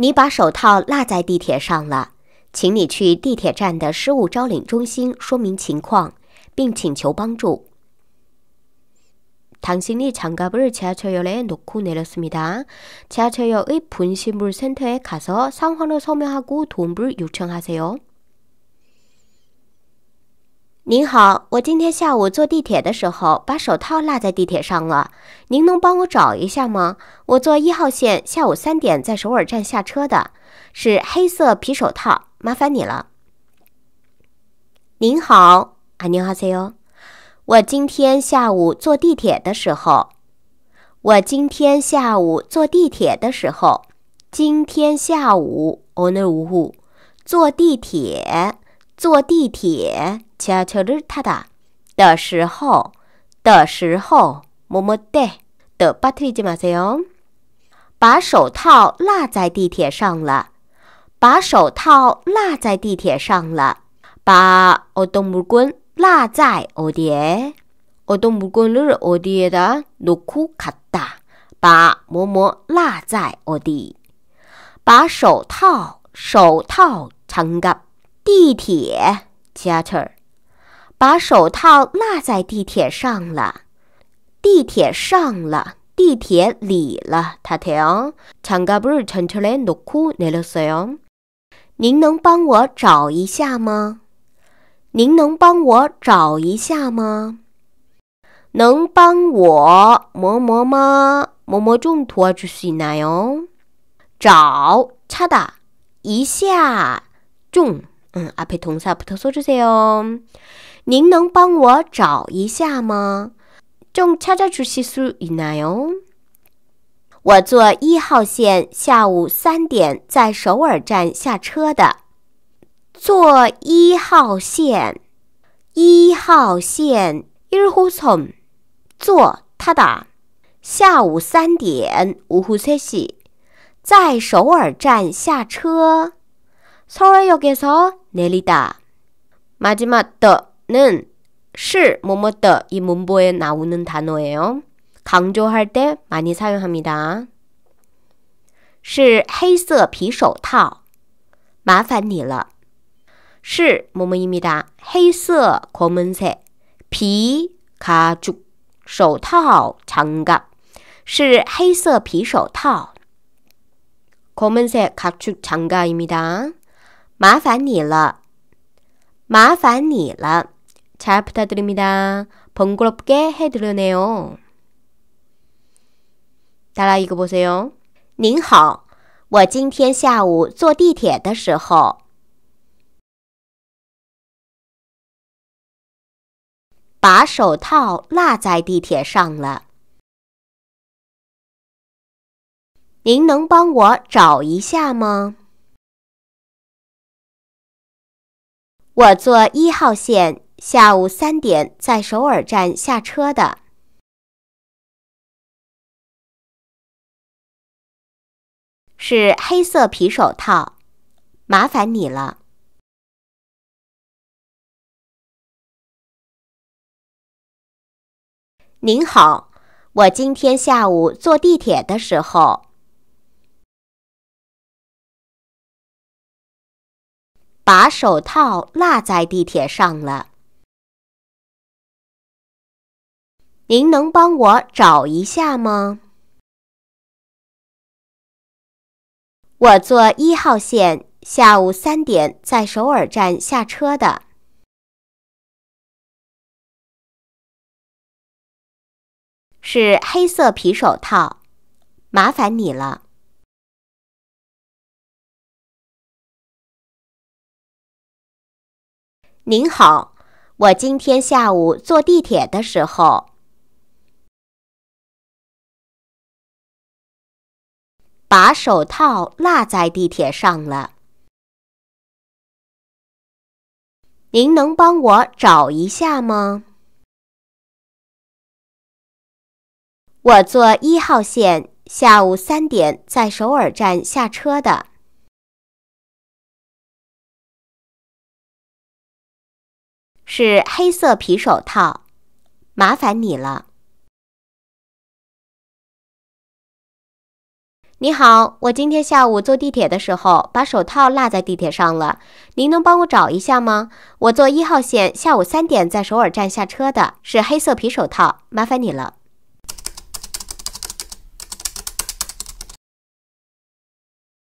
你把手套落在地铁上了，请你去地铁站的失物招领中心说明情况，并请求帮助。당신이장갑을지하철에놓고내렸습니다지하철역의분실물센터에가서상황을설명하고도움을요청하세요您好，我今天下午坐地铁的时候把手套落在地铁上了，您能帮我找一下吗？我坐一号线，下午三点在首尔站下车的，是黑色皮手套，麻烦你了。您好，안녕하세 요。 我今天下午坐地铁的时候，我今天下午坐地铁的时候，今天下午，오늘오 후， 坐地铁。坐地铁，차차를타다的时候的时候，么么哒，的把推荐马塞哟，把手套落在地铁上了，把手套落在地铁上了，把어떤물棍落在어디에어떤물건을어디에다놓고갔 다， 把么么落在어 디， 把手套手套长 갑。 地铁，e r 把手套落在地铁上了。地铁上了，地铁里了。他听，长嘎不是穿出来，多苦那了塞您能帮我找一下吗？您能帮我找一下吗？能帮我么么吗？么么重托就是那哟。找，查的，一下，重。阿配同사부터써주세 요。 您能帮我找一下吗？좀찾아주시수있나 요？ 我坐一号线，下午三点在首尔站下车的。坐一号线，一号线，이호 선。 坐他的，下午三点，오후세 시， 在首尔站下车。 서울역에서 내리다. 마지막 더는 실 뭐뭐더 이문보에 나오는 단어예요. 강조할 때 많이 사용합니다. 是黑色皮手套，麻烦你了。是 뭐뭐입니다. 黑色 검은색, 皮 가죽, 手套 장갑. 是黑色皮手套. 검은색 가축 장갑입니다. 麻烦你了，麻烦你了。잘부탁드립니다번거롭게해드려네요따라이거보세요您好，我今天下午坐地铁的时候，把手套落在地铁上了。您能帮我找一下吗？我坐一号线，下午三点在首尔站下车的。是黑色皮手套，麻烦你了。您好，我今天下午坐地铁的时候。把手套落在地铁上了，您能帮我找一下吗？我坐一号线，下午三点在首尔站下车的，是黑色皮手套，麻烦你了。您好，我今天下午坐地铁的时候，把手套落在地铁上了，您能帮我找一下吗？我坐一号线，下午三点在首尔站下车的。是黑色皮手套，麻烦你了。你好，我今天下午坐地铁的时候，把手套落在地铁上了，您能帮我找一下吗？我坐一号线，下午三点在首尔站下车的，是黑色皮手套，麻烦你了。